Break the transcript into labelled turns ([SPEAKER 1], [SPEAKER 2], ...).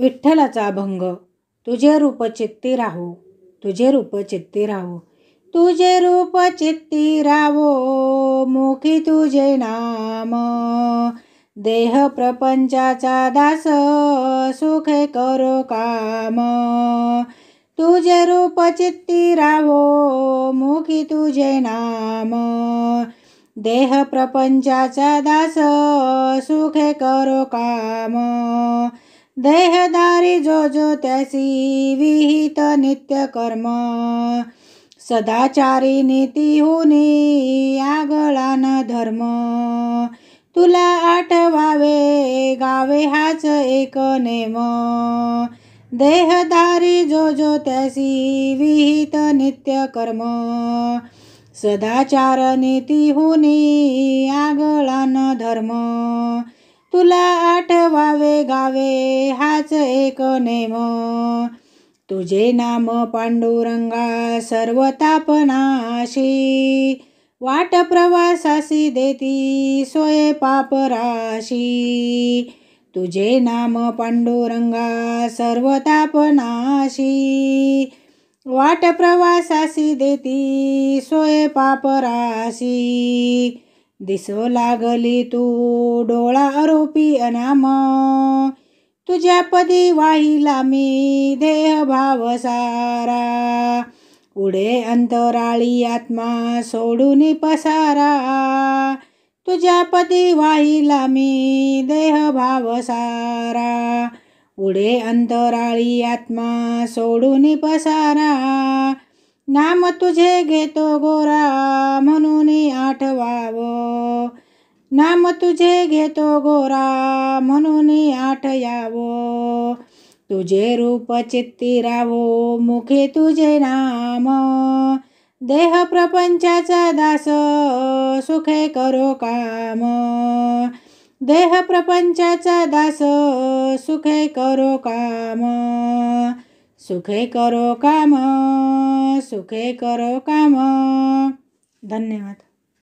[SPEAKER 1] विठ्ठलाचा भंग तुझे रूप चित्ती राहो तुझे रूप चित्ती राहो तुझे रूप चित्ती राहो मुखी तुझे नाम देह प्रपंचाचा दास सुखे करो काम तुझे रूप चित्ती राहो मुखी तुझे नाम देह प्रपंचाचा दास सुखे करो काम देहदारी जो जो त्यासी विहित नित्य कर्म सदाचारी नीती होणे आगळा धर्म तुला आठवावे गावे हाच एक नेम देहदारी जो जो त्यासी विहित नित्य कर्म सदाचार नीती हुनी आगळा धर्म तुला आठवावे गावे हाच एक नेम तुझे नाम पांडुरंगा सर्व तापनाशी वाट प्रवासाशी देती सोय पापराशी तुझे नाम पांडुरंगा सर्व तापनाशी वाट प्रवासाशी देती सोय पापराशी दिसू लागली तू डोळा आरोपी अनाम तुझ्या पदी वाहिला मी देह भाव सारा उडे अंतराळी आत्मा सोडून पसारा तुझ्या पदी वाहिला मी देह भाव सारा उडे अंतराळी आत्मा सोडून पसारा नाम तुझे घेतो गोरा नाम तुझे घेतो गोरा म्हणून आठ यावो तुझे रूप चित्ती रावो मुखे तुझे नाम देह प्रपंचाचा दास सुखे करो काम देह प्रपंचाचा दास सुखे करो काम सुखे करो काम सुखे करो काम धन्यवाद